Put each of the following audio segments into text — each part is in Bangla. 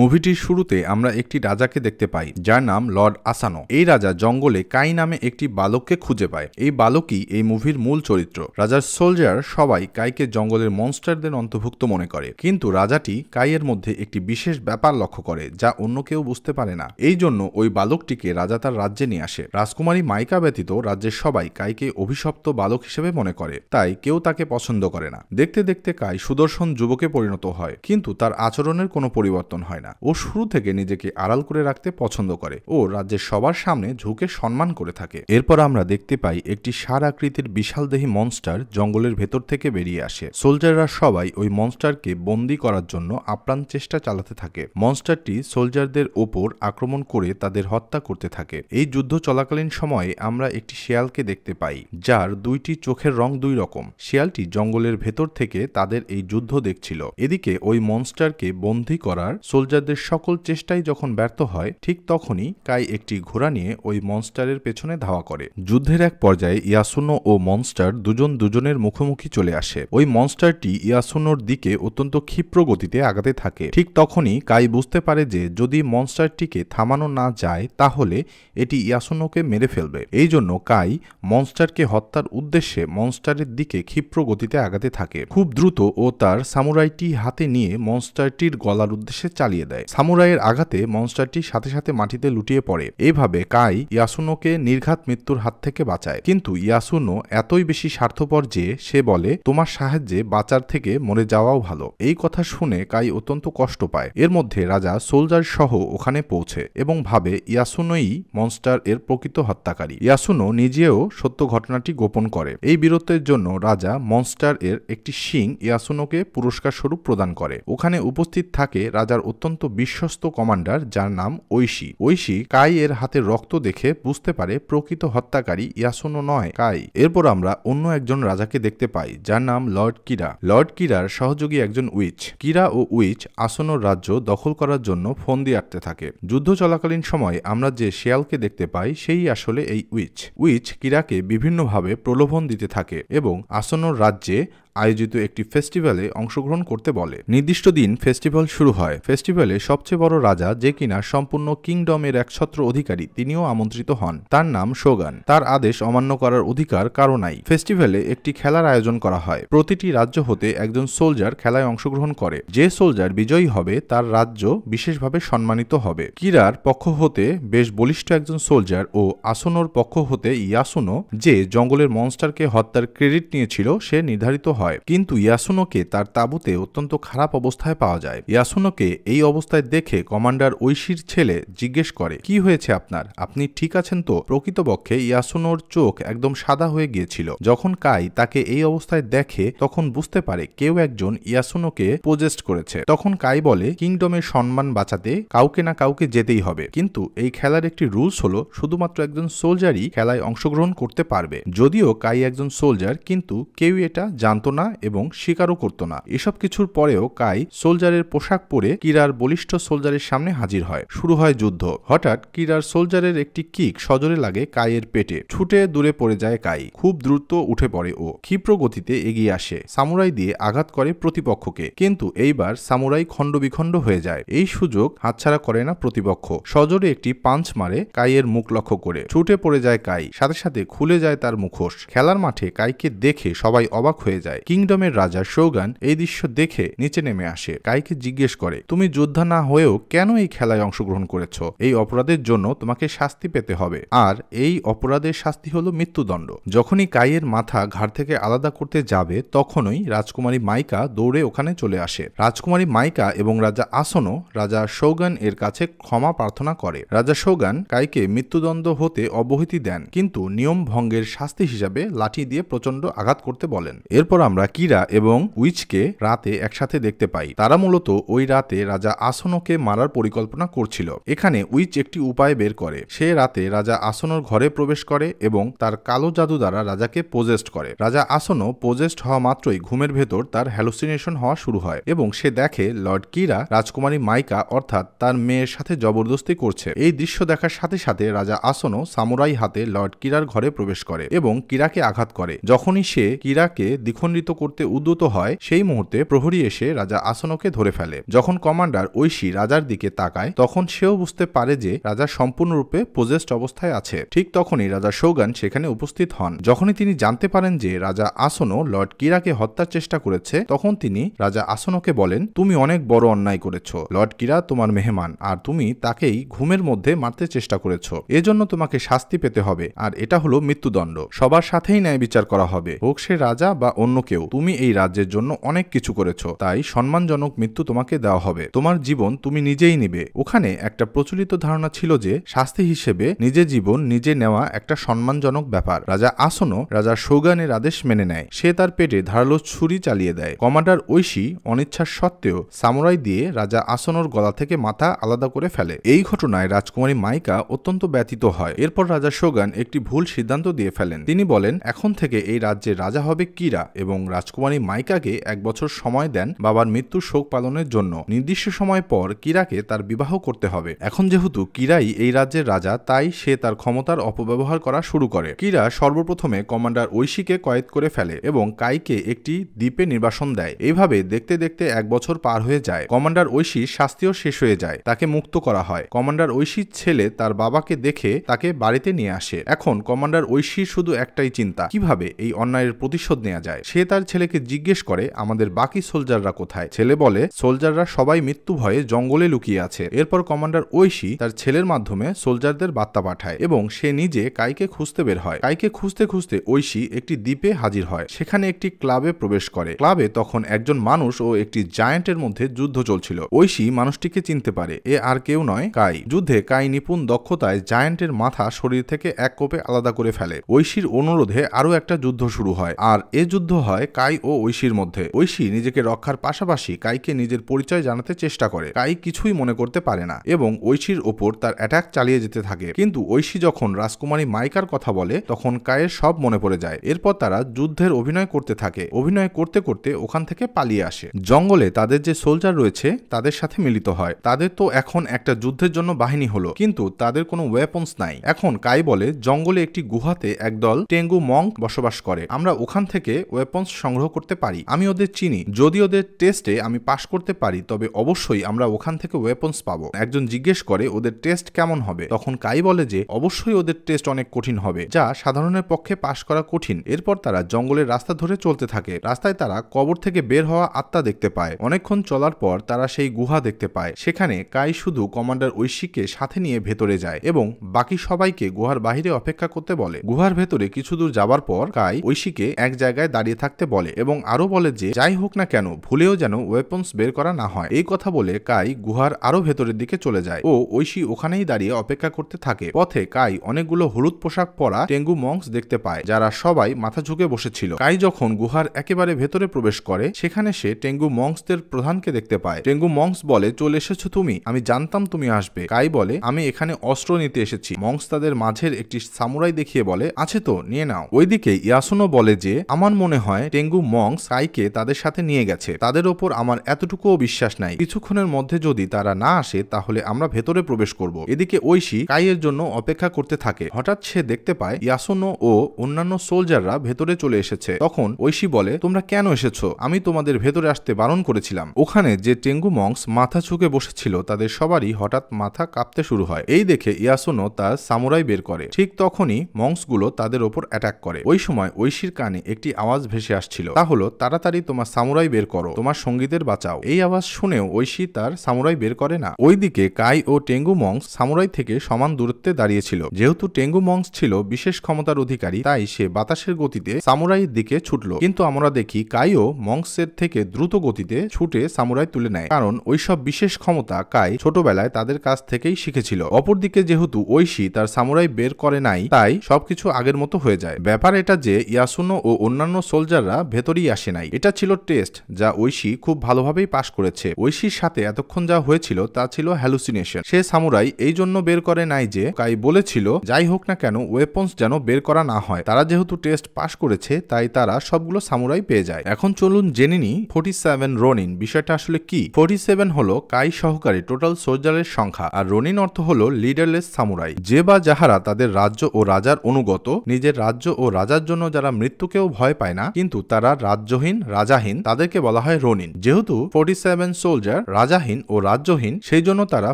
মুভিটির শুরুতে আমরা একটি রাজাকে দেখতে পাই যার নাম লর্ড আসানো এই রাজা জঙ্গলে কাই নামে একটি বালককে খুঁজে পায় এই বালকই এই মুভির মূল চরিত্র রাজার সোলজার সবাই কাইকে জঙ্গলের মনস্টারদের অন্তর্ভুক্ত মনে করে কিন্তু রাজাটি কাইয়ের মধ্যে একটি বিশেষ ব্যাপার লক্ষ্য করে যা অন্য কেউ বুঝতে পারে না এই জন্য ওই বালকটিকে রাজা তার রাজ্যে নিয়ে আসে রাজকুমারী মাইকা ব্যতীত রাজ্যের সবাই কাইকে অভিশপ্ত বালক হিসেবে মনে করে তাই কেউ তাকে পছন্দ করে না দেখতে দেখতে কাই সুদর্শন যুবকে পরিণত হয় কিন্তু তার আচরণের কোনো পরিবর্তন হয় হয় না ও শুরু থেকে নিজেকে আড়াল করে রাখতে পছন্দ করে ও রাজ্যের সবার সামনে ঝুঁকে সম্মান করে থাকে এরপর আমরা দেখতে পাই একটি সার আকৃতির বিশালদেহী মনস্টার জঙ্গলের ভেতর থেকে বেরিয়ে আসে সোলজাররা সবাই ওই মনস্টারকে বন্দি করার জন্য আপ্রাণ চেষ্টা চালাতে থাকে মনস্টারটি সোলজারদের ওপর আক্রমণ করে তাদের হত্যা করতে থাকে এই যুদ্ধ চলাকালীন সময়ে আমরা একটি শেয়ালকে দেখতে পাই যার দুইটি চোখের রং দুই রকম শেয়ালটি জঙ্গলের ভেতর থেকে তাদের এই যুদ্ধ দেখছিল এদিকে ওই মনস্টারকে বন্দি করার সোল সোলজারদের সকল চেষ্টাই যখন ব্যর্থ হয় ঠিক তখনই কাই একটি ঘোড়া নিয়ে ওই মনস্টারের পেছনে ধাওয়া করে যুদ্ধের এক পর্যায়ে ইয়াসুনো ও মনস্টার দুজন দুজনের মুখোমুখি চলে আসে ওই মনস্টারটি ইয়াসুনোর দিকে অত্যন্ত ক্ষিপ্র গতিতে আগাতে থাকে ঠিক তখনই কাই বুঝতে পারে যে যদি মনস্টারটিকে থামানো না যায় তাহলে এটি ইয়াসুনোকে মেরে ফেলবে এই জন্য কাই মনস্টারকে হত্যার উদ্দেশ্যে মনস্টারের দিকে ক্ষিপ্র গতিতে আগাতে থাকে খুব দ্রুত ও তার সামুরাইটি হাতে নিয়ে মনস্টারটির গলার উদ্দেশ্যে চালিয়ে চালিয়ে দেয় সামুরাইয়ের আঘাতে মনস্টারটি সাথে সাথে মাটিতে লুটিয়ে পড়ে এভাবে কাই ইয়াসুনোকে নির্ঘাত মৃত্যুর হাত থেকে বাঁচায় কিন্তু ইয়াসুনো এতই বেশি স্বার্থপর যে সে বলে তোমার সাহায্যে বাঁচার থেকে মরে যাওয়াও ভালো এই কথা শুনে কাই অত্যন্ত কষ্ট পায় এর মধ্যে রাজা সোলজার সহ ওখানে পৌঁছে এবং ভাবে ইয়াসুনোই মনস্টার এর প্রকৃত হত্যাকারী ইয়াসুনো নিজেও সত্য ঘটনাটি গোপন করে এই বীরত্বের জন্য রাজা মনস্টার এর একটি শিং ইয়াসুনোকে পুরস্কার স্বরূপ প্রদান করে ওখানে উপস্থিত থাকে রাজার অত্যন্ত বিশ্বস্ত কমান্ডার যার নাম ঐশী ঐশী কাই এর হাতে রক্ত দেখে বুঝতে পারে প্রকৃত হত্যাকারী ইয়াসুনো নয় কাই এরপর আমরা অন্য একজন রাজাকে দেখতে পাই যার নাম লর্ড কিরা লর্ড কিরার সহযোগী একজন উইচ কিরা ও উইচ আসনোর রাজ্য দখল করার জন্য ফোন দিয়ে আঁকতে থাকে যুদ্ধ চলাকালীন সময়ে আমরা যে শেয়ালকে দেখতে পাই সেই আসলে এই উইচ উইচ কিরাকে বিভিন্নভাবে প্রলোভন দিতে থাকে এবং আসনোর রাজ্যে আয়োজিত একটি ফেস্টিভ্যালে অংশগ্রহণ করতে বলে নির্দিষ্ট দিন ফেস্টিভ্যাল শুরু হয় ফেস্টিভ্যালে সবচেয়ে বড় রাজা যে কিনা সম্পূর্ণ কিংডমের এক ছত্র অধিকারী তিনিও আমন্ত্রিত হন তার নাম সোগান তার আদেশ অমান্য করার অধিকার কারো নাই ফেস্টিভ্যালে একটি খেলার আয়োজন করা হয় প্রতিটি রাজ্য হতে একজন সোলজার খেলায় অংশগ্রহণ করে যে সোলজার বিজয়ী হবে তার রাজ্য বিশেষভাবে সম্মানিত হবে কিরার পক্ষ হতে বেশ বলিষ্ঠ একজন সোলজার ও আসনোর পক্ষ হতে ইয়াসুনো যে জঙ্গলের মনস্টারকে হত্যার ক্রেডিট নিয়েছিল সে নির্ধারিত হয় হয় কিন্তু ইয়াসুনোকে তার তাঁবুতে অত্যন্ত খারাপ অবস্থায় পাওয়া যায় ইয়াসুনোকে এই অবস্থায় দেখে কমান্ডার ঐশীর ছেলে জিজ্ঞেস করে কি হয়েছে আপনার আপনি ঠিক আছেন তো প্রকৃতপক্ষে ইয়াসুনোর চোখ একদম সাদা হয়ে গিয়েছিল যখন কাই তাকে এই অবস্থায় দেখে তখন বুঝতে পারে কেউ একজন ইয়াসুনোকে পোজেস্ট করেছে তখন কাই বলে কিংডমের সম্মান বাঁচাতে কাউকে না কাউকে যেতেই হবে কিন্তু এই খেলার একটি রুলস হলো শুধুমাত্র একজন সোলজারই খেলায় অংশগ্রহণ করতে পারবে যদিও কাই একজন সোলজার কিন্তু কেউ এটা জানতো না এবং শিকারও করত না এসব কিছুর পরেও কাই সোলজারের পোশাক পরে কিরার বলিষ্ঠ সোলজারের সামনে হাজির হয় শুরু হয় যুদ্ধ হঠাৎ কিরার সোলজারের একটি কিক সজরে লাগে কাইয়ের পেটে ছুটে দূরে পড়ে যায় কাই খুব দ্রুত উঠে পড়ে ও ক্ষিপ্র গতিতে এগিয়ে আসে সামুরাই দিয়ে আঘাত করে প্রতিপক্ষকে কিন্তু এইবার সামুরাই খণ্ডবিখণ্ড হয়ে যায় এই সুযোগ হাতছাড়া করে না প্রতিপক্ষ সজরে একটি পাঞ্চ মারে কাইয়ের মুখ লক্ষ্য করে ছুটে পড়ে যায় কাই সাথে সাথে খুলে যায় তার মুখোশ খেলার মাঠে কাইকে দেখে সবাই অবাক হয়ে যায় কিংডমের রাজা সৌগান এই দৃশ্য দেখে নিচে নেমে আসে কাইকে জিজ্ঞেস করে তুমি যোদ্ধা না হয়েও কেন এই খেলায় অংশগ্রহণ করেছ এই অপরাধের জন্য তোমাকে শাস্তি পেতে হবে আর এই অপরাধের শাস্তি হলো মৃত্যুদণ্ড যখনই কাইয়ের মাথা ঘাড় থেকে আলাদা করতে যাবে তখনই রাজকুমারী মাইকা দৌড়ে ওখানে চলে আসে রাজকুমারী মাইকা এবং রাজা আসনও রাজা সৌগান এর কাছে ক্ষমা প্রার্থনা করে রাজা সৌগান কাইকে মৃত্যুদণ্ড হতে অবহিতি দেন কিন্তু নিয়ম ভঙ্গের শাস্তি হিসাবে লাঠি দিয়ে প্রচণ্ড আঘাত করতে বলেন এরপর আমরা আমরা কিরা এবং উইচকে রাতে একসাথে দেখতে পাই তারা মূলত ওই রাতে রাজা আসনকে মারার পরিকল্পনা করছিল এখানে উইচ একটি উপায় বের করে সে রাতে রাজা আসনোর ঘরে প্রবেশ করে এবং তার কালো জাদু দ্বারা রাজাকে পোজেস্ট করে রাজা আসনও পোজেস্ট হওয়া মাত্রই ঘুমের ভেতর তার হ্যালুসিনেশন হওয়া শুরু হয় এবং সে দেখে লর্ড কিরা রাজকুমারী মাইকা অর্থাৎ তার মেয়ের সাথে জবরদস্তি করছে এই দৃশ্য দেখার সাথে সাথে রাজা আসনও সামুরাই হাতে লর্ড কিরার ঘরে প্রবেশ করে এবং কিরাকে আঘাত করে যখনই সে কিরাকে দ্বিখণ্ডিত প্রতিহত করতে উদ্যত হয় সেই মুহূর্তে প্রহরী এসে রাজা আসনকে ধরে ফেলে যখন কমান্ডার ঐশী রাজার দিকে তাকায় তখন সেও বুঝতে পারে যে রাজা সম্পূর্ণরূপে পোজেস্ট অবস্থায় আছে ঠিক তখনই রাজা সৌগান সেখানে উপস্থিত হন যখনই তিনি জানতে পারেন যে রাজা আসনো লর্ড কিরাকে হত্যার চেষ্টা করেছে তখন তিনি রাজা আসনকে বলেন তুমি অনেক বড় অন্যায় করেছ লর্ড কিরা তোমার মেহমান আর তুমি তাকেই ঘুমের মধ্যে মারতে চেষ্টা করেছ এজন্য তোমাকে শাস্তি পেতে হবে আর এটা হলো মৃত্যুদণ্ড সবার সাথেই ন্যায় বিচার করা হবে হোক সে রাজা বা অন্য কেউ তুমি এই রাজ্যের জন্য অনেক কিছু করেছ তাই সম্মানজনক মৃত্যু তোমাকে দেওয়া হবে তোমার জীবন তুমি নিজেই নিবে ওখানে একটা প্রচলিত ধারণা ছিল যে শাস্তি হিসেবে নিজে জীবন নিজে নেওয়া একটা সম্মানজনক ব্যাপার রাজা আসনও রাজার সৌগানের আদেশ মেনে নেয় সে তার পেটে ধারালো ছুরি চালিয়ে দেয় কমান্ডার ঐশী অনিচ্ছার সত্ত্বেও সামুরাই দিয়ে রাজা আসনোর গলা থেকে মাথা আলাদা করে ফেলে এই ঘটনায় রাজকুমারী মাইকা অত্যন্ত ব্যতীত হয় এরপর রাজা সোগান একটি ভুল সিদ্ধান্ত দিয়ে ফেলেন তিনি বলেন এখন থেকে এই রাজ্যের রাজা হবে কিরা এবং এবং রাজকুমারী মাইকাকে এক বছর সময় দেন বাবার মৃত্যু শোক পালনের জন্য নির্দিষ্ট সময় পর কিরাকে তার বিবাহ করতে হবে এখন যেহেতু কিরাই এই রাজ্যের রাজা তাই সে তার ক্ষমতার অপব্যবহার করা শুরু করে কিরা সর্বপ্রথমে কমান্ডার ঐশীকে কয়েদ করে ফেলে এবং কাইকে একটি দ্বীপে নির্বাসন দেয় এইভাবে দেখতে দেখতে এক বছর পার হয়ে যায় কমান্ডার ঐশী শাস্তিও শেষ হয়ে যায় তাকে মুক্ত করা হয় কমান্ডার ঐশীর ছেলে তার বাবাকে দেখে তাকে বাড়িতে নিয়ে আসে এখন কমান্ডার ঐশীর শুধু একটাই চিন্তা কিভাবে এই অন্যায়ের প্রতিশোধ নেওয়া যায় সে তার ছেলেকে জিজ্ঞেস করে আমাদের বাকি সোলজাররা কোথায় ছেলে বলে সোলজাররা সবাই মৃত্যু ভয়ে জঙ্গলে লুকিয়ে আছে এরপর কমান্ডার ঐশী তার ছেলের মাধ্যমে সোলজারদের বার্তা পাঠায় এবং সে নিজে কাইকে খুঁজতে বের হয় কাইকে খুঁজতে খুঁজতে ঐশী একটি দ্বীপে হাজির হয় সেখানে একটি ক্লাবে প্রবেশ করে ক্লাবে তখন একজন মানুষ ও একটি জায়ান্টের মধ্যে যুদ্ধ চলছিল ঐশী মানুষটিকে চিনতে পারে এ আর কেউ নয় কাই যুদ্ধে কাই নিপুণ দক্ষতায় জায়ান্টের মাথা শরীর থেকে এক কোপে আলাদা করে ফেলে ঐশীর অনুরোধে আরও একটা যুদ্ধ শুরু হয় আর এ যুদ্ধ হয় হয় কাই ও ঐশীর মধ্যে ঐশী নিজেকে রক্ষার পাশাপাশি কাইকে নিজের পরিচয় জানাতে চেষ্টা করে কাই কিছুই মনে করতে পারে না এবং ঐশীর ওপর তার অ্যাটাক চালিয়ে যেতে থাকে কিন্তু ঐশী যখন রাজকুমারী মাইকার কথা বলে তখন কায়ের সব মনে পড়ে যায় এরপর তারা যুদ্ধের অভিনয় করতে থাকে অভিনয় করতে করতে ওখান থেকে পালিয়ে আসে জঙ্গলে তাদের যে সোলজার রয়েছে তাদের সাথে মিলিত হয় তাদের তো এখন একটা যুদ্ধের জন্য বাহিনী হলো কিন্তু তাদের কোনো ওয়েপন্স নাই এখন কাই বলে জঙ্গলে একটি গুহাতে একদল টেঙ্গু মং বসবাস করে আমরা ওখান থেকে ওয়েপন রেসপন্স সংগ্রহ করতে পারি আমি ওদের চিনি যদি ওদের টেস্টে আমি পাশ করতে পারি তবে অবশ্যই আমরা ওখান থেকে ওয়েপন্স পাবো একজন জিজ্ঞেস করে ওদের টেস্ট কেমন হবে তখন কাই বলে যে অবশ্যই ওদের টেস্ট অনেক কঠিন হবে যা সাধারণের পক্ষে পাশ করা কঠিন এরপর তারা জঙ্গলের রাস্তা ধরে চলতে থাকে রাস্তায় তারা কবর থেকে বের হওয়া আত্মা দেখতে পায় অনেকক্ষণ চলার পর তারা সেই গুহা দেখতে পায় সেখানে কাই শুধু কমান্ডার ঐশীকে সাথে নিয়ে ভেতরে যায় এবং বাকি সবাইকে গুহার বাহিরে অপেক্ষা করতে বলে গুহার ভেতরে কিছু দূর যাবার পর কাই ঐশীকে এক জায়গায় দাঁড়িয়ে থাকতে থাকতে বলে এবং আরও বলে যে যাই হোক না কেন ভুলেও যেন ওয়েপন্স বের করা না হয় এই কথা বলে কাই গুহার আরও ভেতরের দিকে চলে যায় ও ঐশী ওখানেই দাঁড়িয়ে অপেক্ষা করতে থাকে পথে কাই অনেকগুলো হলুদ পোশাক পরা টেঙ্গু মংস দেখতে পায় যারা সবাই মাথা ঝুঁকে বসেছিল কাই যখন গুহার একেবারে ভেতরে প্রবেশ করে সেখানে সে টেঙ্গু মংসদের প্রধানকে দেখতে পায় টেঙ্গু মংস বলে চলে এসেছো তুমি আমি জানতাম তুমি আসবে কাই বলে আমি এখানে অস্ত্র নিতে এসেছি মংস তাদের মাঝের একটি সামুরাই দেখিয়ে বলে আছে তো নিয়ে নাও ওইদিকে ইয়াসুনো বলে যে আমার মনে হয় সময় টেঙ্গু মং সাইকে তাদের সাথে নিয়ে গেছে তাদের ওপর আমার এতটুকুও বিশ্বাস নাই কিছুক্ষণের মধ্যে যদি তারা না আসে তাহলে আমরা ভেতরে প্রবেশ করব এদিকে ঐশী কাইয়ের জন্য অপেক্ষা করতে থাকে হঠাৎ সে দেখতে পায় ইয়াসনো ও অন্যান্য সোলজাররা ভেতরে চলে এসেছে তখন ঐশী বলে তোমরা কেন এসেছো আমি তোমাদের ভেতরে আসতে বারণ করেছিলাম ওখানে যে টেঙ্গু মংস মাথা চুকে বসেছিল তাদের সবারই হঠাৎ মাথা কাঁপতে শুরু হয় এই দেখে ইয়াসনো তার সামুরাই বের করে ঠিক তখনই মংসগুলো তাদের ওপর অ্যাটাক করে ওই সময় ঐশীর কানে একটি আওয়াজ ভেসে আসছিল তা হলো তাড়াতাড়ি তোমার সামুরাই বের করো তোমার সঙ্গীদের বাঁচাও এই আওয়াজ শুনেও ঐশী তার সামুরাই বের করে না ওইদিকে কাই ও টেঙ্গু মংস সামুরাই থেকে সমান দূরত্বে দাঁড়িয়েছিল যেহেতু টেঙ্গু মংস ছিল বিশেষ ক্ষমতার অধিকারী তাই সে বাতাসের গতিতে সামুরাইয়ের দিকে ছুটল কিন্তু আমরা দেখি কাইও মংসের থেকে দ্রুত গতিতে ছুটে সামুরাই তুলে নেয় কারণ ওইসব বিশেষ ক্ষমতা কাই ছোটবেলায় তাদের কাছ থেকেই শিখেছিল অপরদিকে যেহেতু ঐশী তার সামুরাই বের করে নাই তাই সবকিছু আগের মতো হয়ে যায় ব্যাপার এটা যে ইয়াসুনো ও অন্যান্য সোলজার ম্যানেজাররা ভেতরেই আসে নাই এটা ছিল টেস্ট যা ঐশী খুব ভালোভাবেই পাশ করেছে ঐশীর সাথে এতক্ষণ যা হয়েছিল তা ছিল হ্যালুসিনেশন সে সামুরাই এই জন্য বের করে নাই যে কাই বলেছিল যাই হোক না কেন ওয়েপন্স যেন বের করা না হয় তারা যেহেতু টেস্ট পাশ করেছে তাই তারা সবগুলো সামুরাই পেয়ে যায় এখন চলুন জেনে নি ফোর্টি সেভেন রনিন বিষয়টা আসলে কি ফোর্টি সেভেন হল কাই সহকারী টোটাল সোলজারের সংখ্যা আর রনিন অর্থ হল লিডারলেস সামুরাই যে বা যাহারা তাদের রাজ্য ও রাজার অনুগত নিজের রাজ্য ও রাজার জন্য যারা মৃত্যুকেও ভয় পায় না কিন্তু তারা রাজ্যহীন রাজাহীন তাদেরকে বলা হয় রনিন যেহেতু ফোর্টি সেভেন সোলজার রাজাহীন ও রাজ্যহীন সেই জন্য তারা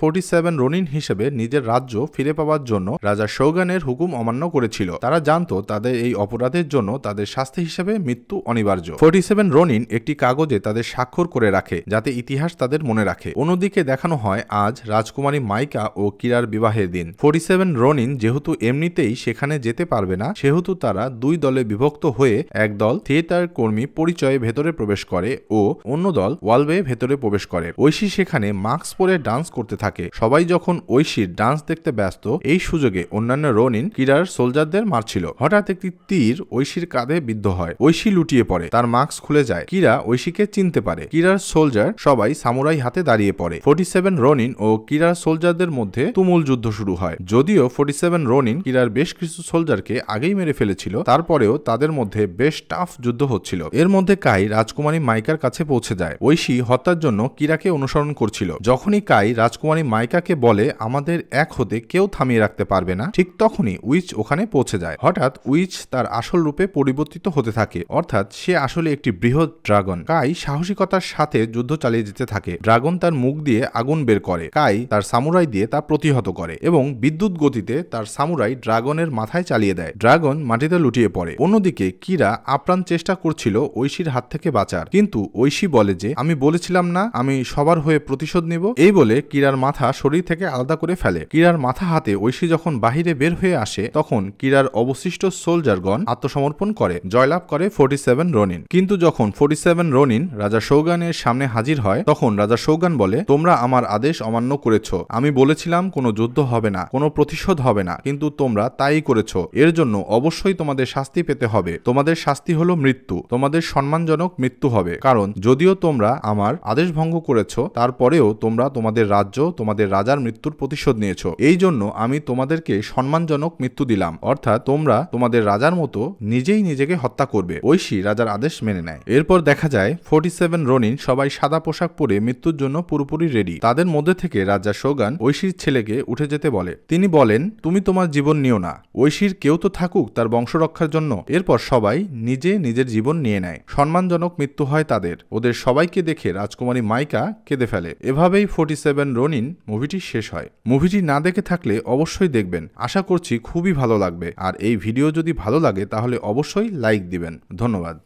ফোর্টি সেভেন রনিন হিসেবে নিজের রাজ্য ফিরে পাওয়ার জন্য রাজা সৌগানের হুকুম অমান্য করেছিল তারা জানত তাদের এই অপরাধের জন্য তাদের শাস্তি হিসেবে মৃত্যু অনিবার্য ফোর্টি সেভেন রনিন একটি কাগজে তাদের স্বাক্ষর করে রাখে যাতে ইতিহাস তাদের মনে রাখে অন্যদিকে দেখানো হয় আজ রাজকুমারী মাইকা ও কিরার বিবাহের দিন ফোর্টি সেভেন রনিন যেহেতু এমনিতেই সেখানে যেতে পারবে না সেহেতু তারা দুই দলে বিভক্ত হয়ে এক দল সে তার কর্মী পরিচয়ে ভেতরে প্রবেশ করে ও অন্য দল ওয়ালবে ভেতরে প্রবেশ করে ঐশী সেখানে মাস্ক পরে ডান্স করতে থাকে সবাই যখন ঐশীর ডান্স দেখতে ব্যস্ত এই সুযোগে অন্যান্য রনিন কিরার সোলজারদের মারছিল হঠাৎ একটি তীর ঐশীর কাঁধে বিদ্ধ হয় ঐশী লুটিয়ে পড়ে তার মাস্ক খুলে যায় কিরা ঐশীকে চিনতে পারে কিরার সোলজার সবাই সামুরাই হাতে দাঁড়িয়ে পড়ে ফোর্টি সেভেন রনিন ও কিরার সোলজারদের মধ্যে তুমুল যুদ্ধ শুরু হয় যদিও ফোর্টি সেভেন রনিন কিরার বেশ কিছু সোলজারকে আগেই মেরে ফেলেছিল তারপরেও তাদের মধ্যে বেশ টাফ যুদ্ধ হচ্ছিল এর মধ্যে কাই রাজকুমারী মাইকার কাছে পৌঁছে যায় ঐশী হত্যার জন্য কিরাকে অনুসরণ করছিল যখনই কাই রাজকুমারী মাইকাকে বলে আমাদের এক হতে কেউ থামিয়ে রাখতে পারবে না ঠিক তখনই উইচ ওখানে পৌঁছে যায় হঠাৎ উইচ তার আসল রূপে পরিবর্তিত হতে থাকে অর্থাৎ সে আসলে একটি বৃহৎ ড্রাগন কাই সাহসিকতার সাথে যুদ্ধ চালিয়ে যেতে থাকে ড্রাগন তার মুখ দিয়ে আগুন বের করে কাই তার সামুরাই দিয়ে তা প্রতিহত করে এবং বিদ্যুৎ গতিতে তার সামুরাই ড্রাগনের মাথায় চালিয়ে দেয় ড্রাগন মাটিতে লুটিয়ে পড়ে অন্যদিকে কিরা আপ্রাণ চেষ্টা করছিল ঐশীর হাত থেকে বাঁচার কিন্তু ঐশী বলে যে আমি বলেছিলাম না আমি সবার হয়ে প্রতিশোধ নিব এই বলে কিরার মাথা শরীর থেকে আলাদা করে ফেলে কিরার মাথা হাতে ঐশী যখন বাহিরে বের হয়ে আসে তখন কিরার অবশিষ্ট সোলজারগণ আত্মসমর্পণ করে জয়লাভ করে ফোর্টি সেভেন রনিন কিন্তু যখন ফোর্টি সেভেন রনিন রাজা সৌগানের সামনে হাজির হয় তখন রাজা সৌগান বলে তোমরা আমার আদেশ অমান্য করেছ আমি বলেছিলাম কোনো যুদ্ধ হবে না কোনো প্রতিশোধ হবে না কিন্তু তোমরা তাই করেছ এর জন্য অবশ্যই তোমাদের শাস্তি পেতে হবে তোমাদের শাস্তি হলো মৃত্যু তোমাদের সম্মানজনক মৃত্যু হবে কারণ যদিও তোমরা আমার আদেশ ভঙ্গ করেছ তারপরেও তোমরা তোমাদের রাজ্য তোমাদের রাজার মৃত্যুর প্রতিশোধ নিয়েছ এই জন্য আমি তোমাদেরকে সম্মানজনক মৃত্যু দিলাম অর্থাৎ তোমরা তোমাদের রাজার মতো নিজেই নিজেকে হত্যা করবে ঐশী রাজার আদেশ মেনে নেয় এরপর দেখা যায় ফোর্টি সেভেন রনিন সবাই সাদা পোশাক পরে মৃত্যুর জন্য পুরোপুরি রেডি তাদের মধ্যে থেকে রাজা সোগান ঐশীর ছেলেকে উঠে যেতে বলে তিনি বলেন তুমি তোমার জীবন নিও না ঐশীর কেউ তো থাকুক তার বংশ রক্ষার জন্য এরপর সবাই নিজে নিজের জীবন নিয়ে নেয় সম্মানজনক মৃত্যু হয় তাদের ওদের সবাইকে দেখে রাজকুমারী মাইকা কেঁদে ফেলে এভাবেই ফোর্টি সেভেন রনিন মুভিটি শেষ হয় মুভিটি না দেখে থাকলে অবশ্যই দেখবেন আশা করছি খুবই ভালো লাগবে আর এই ভিডিও যদি ভালো লাগে তাহলে অবশ্যই লাইক দিবেন ধন্যবাদ